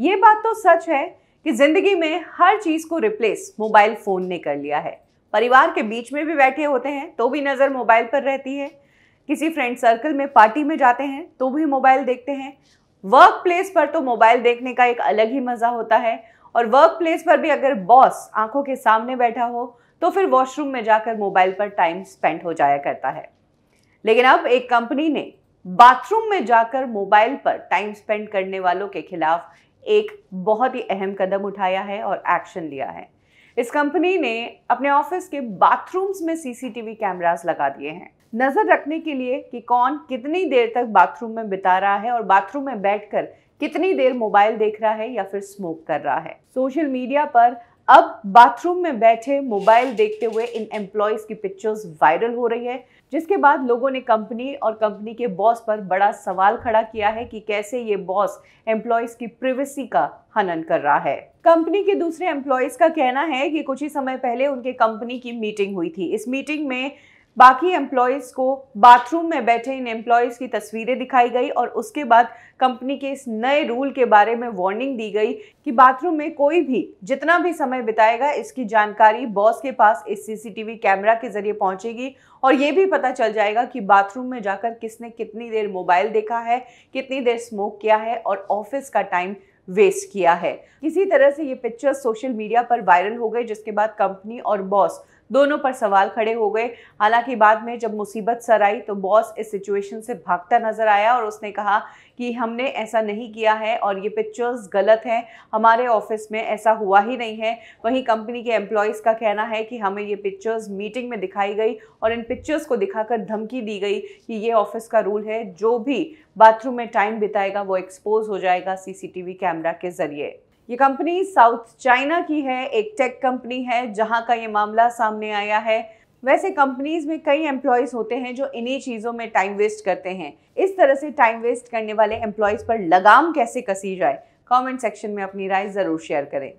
ये बात तो सच है कि जिंदगी में हर चीज को रिप्लेस मोबाइल फोन ने कर लिया है परिवार के बीच में भी बैठे होते हैं तो भी नज़र मोबाइल पर रहती है किसी फ्रेंड सर्कल में पार्टी में जाते हैं तो भी मोबाइल देखते हैं वर्क प्लेस पर तो मोबाइल देखने का एक अलग ही मज़ा होता है और वर्क प्लेस पर भी अगर बॉस आंखों के सामने बैठा हो तो फिर वॉशरूम में जाकर मोबाइल पर टाइम स्पेंड हो जाया करता है लेकिन अब एक कंपनी ने बाथरूम में जाकर मोबाइल पर टाइम स्पेंड करने वालों के खिलाफ एक बहुत ही अहम कदम उठाया है और एक्शन लिया है इस कंपनी ने अपने ऑफिस के बाथरूम्स में सीसीटीवी कैमरास लगा दिए हैं नज़र रखने के लिए कि कौन कितनी देर तक बाथरूम में बिता रहा है और बाथरूम में बैठकर कितनी देर मोबाइल देख रहा है या फिर स्मोक कर रहा है सोशल मीडिया पर अब बाथरूम में बैठे मोबाइल देखते हुए इन एम्प्लॉयज की पिक्चर्स वायरल हो रही है जिसके बाद लोगों ने कंपनी और कंपनी के बॉस पर बड़ा सवाल खड़ा किया है कि कैसे ये बॉस एम्प्लॉयज की प्रिवेसी का हनन कर रहा है कंपनी के दूसरे एम्प्लॉयज का कहना है कि कुछ ही समय पहले उनके कंपनी की मीटिंग हुई थी इस मीटिंग में बाकी एम्प्लॉयज़ को बाथरूम में बैठे इन एम्प्लॉयज़ की तस्वीरें दिखाई गई और उसके बाद कंपनी के इस नए रूल के बारे में वार्निंग दी गई कि बाथरूम में कोई भी जितना भी समय बिताएगा इसकी जानकारी बॉस के पास इस सीसीटीवी कैमरा के जरिए पहुंचेगी और ये भी पता चल जाएगा कि बाथरूम में जाकर किसने कितनी देर मोबाइल देखा है कितनी देर स्मोक किया है और ऑफिस का टाइम वेस्ट किया है किसी तरह से ये पिक्चर सोशल मीडिया पर वायरल हो गए जिसके बाद कंपनी और बॉस दोनों पर सवाल खड़े हो गए हालांकि बाद में जब मुसीबत सर आई तो बॉस इस सिचुएशन से भागता नजर आया और उसने कहा कि हमने ऐसा नहीं किया है और ये पिक्चर्स गलत हैं हमारे ऑफिस में ऐसा हुआ ही नहीं है वहीं कंपनी के एम्प्लॉयज़ का कहना है कि हमें ये पिक्चर्स मीटिंग में दिखाई गई और इन पिक्चर्स को दिखाकर धमकी दी गई कि ये ऑफिस का रूल है जो भी बाथरूम में टाइम बिताएगा वो एक्सपोज हो जाएगा सीसीटीवी कैमरा के ज़रिए ये कंपनी साउथ चाइना की है एक टेक कंपनी है जहाँ का ये मामला सामने आया है वैसे कंपनीज में कई एम्प्लॉयज़ होते हैं जो इन्हीं चीज़ों में टाइम वेस्ट करते हैं इस तरह से टाइम वेस्ट करने वाले एम्प्लॉयज़ पर लगाम कैसे कसी जाए कमेंट सेक्शन में अपनी राय ज़रूर शेयर करें